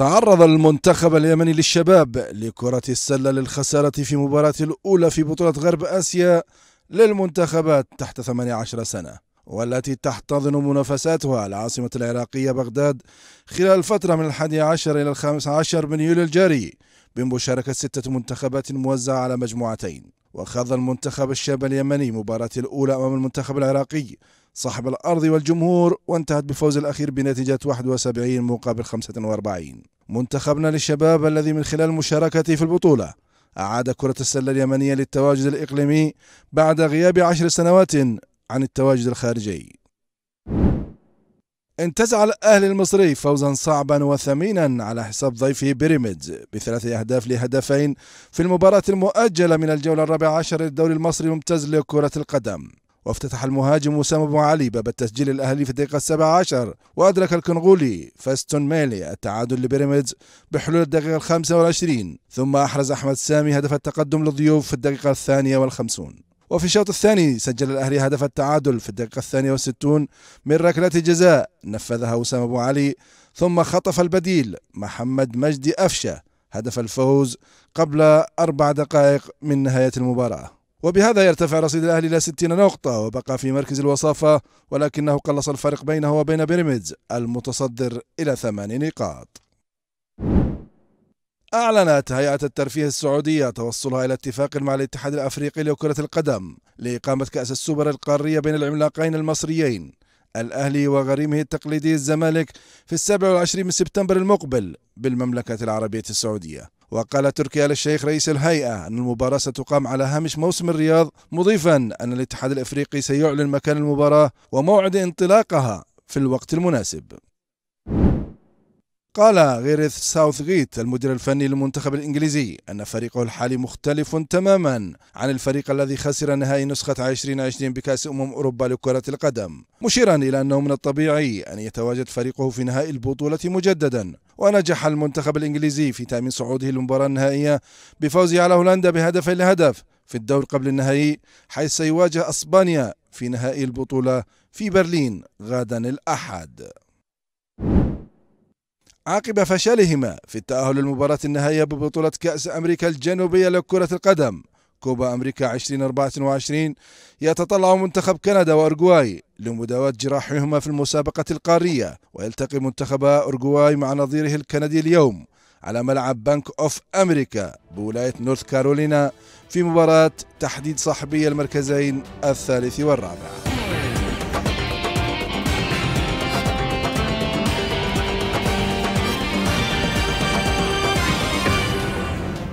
تعرض المنتخب اليمني للشباب لكرة السلة للخسارة في مباراة الأولى في بطولة غرب آسيا للمنتخبات تحت 18 سنة والتي تحتضن منافساتها العاصمة العراقية بغداد خلال فترة من الحادي عشر إلى الخامس عشر من يوليو الجاري بمشاركة ستة منتخبات موزعة على مجموعتين وخاض المنتخب الشاب اليمني مباراة الأولى أمام المنتخب العراقي صاحب الأرض والجمهور وانتهت بالفوز الأخير بنتيجة 71 مقابل 45 منتخبنا للشباب الذي من خلال مشاركته في البطولة أعاد كرة السلة اليمنية للتواجد الإقليمي بعد غياب عشر سنوات عن التواجد الخارجي انتزع الأهلي المصري فوزا صعبا وثمينا على حساب ضيفه بيراميدز بثلاث أهداف لهدفين في المباراة المؤجلة من الجولة الرابعة عشر للدوري المصري الممتاز لكرة القدم وافتتح المهاجم وسام ابو علي باب التسجيل الاهلي في الدقيقه 17 وادرك الكنغولي فاستون ميلي التعادل لبيراميدز بحلول الدقيقه 25 ثم احرز احمد سامي هدف التقدم للضيوف في الدقيقه الثانيه والخمسون وفي الشوط الثاني سجل الأهلي هدف التعادل في الدقيقة الثانية والستون من ركلة جزاء نفذها أسامة أبو علي ثم خطف البديل محمد مجدي أفشة هدف الفوز قبل أربع دقائق من نهاية المباراة وبهذا يرتفع رصيد الأهلي إلى 60 نقطة وبقى في مركز الوصافة ولكنه قلص الفرق بينه وبين بيراميدز المتصدر إلى ثمان نقاط أعلنت هيئة الترفيه السعودية توصلها إلى اتفاق مع الاتحاد الأفريقي لكرة القدم لإقامة كأس السوبر القارية بين العملاقين المصريين الأهلي وغريمه التقليدي الزمالك في السابع والعشرين من سبتمبر المقبل بالمملكة العربية السعودية وقال تركي آل الشيخ رئيس الهيئة أن المباراة ستقام على هامش موسم الرياض مضيفا أن الاتحاد الأفريقي سيعلن مكان المباراة وموعد انطلاقها في الوقت المناسب قال غيريث ساوثغيت المدير الفني للمنتخب الإنجليزي أن فريقه الحالي مختلف تماما عن الفريق الذي خسر نهائي نسخة 2020 بكأس أمم أوروبا لكرة القدم مشيرا إلى أنه من الطبيعي أن يتواجد فريقه في نهائي البطولة مجددا ونجح المنتخب الإنجليزي في تأمين صعوده للمباراة النهائية بفوزه على هولندا بهدف لهدف في الدور قبل النهائي حيث سيواجه أسبانيا في نهائي البطولة في برلين غدا الأحد عقب فشلهما في التأهل للمباراة النهائية ببطولة كأس أمريكا الجنوبية لكرة القدم كوبا أمريكا 2024 يتطلع منتخب كندا وأورجواي لمداواة جراحهما في المسابقة القارية ويلتقي منتخب أورجواي مع نظيره الكندي اليوم على ملعب بنك أوف أمريكا بولاية نورث كارولينا في مباراة تحديد صاحبي المركزين الثالث والرابع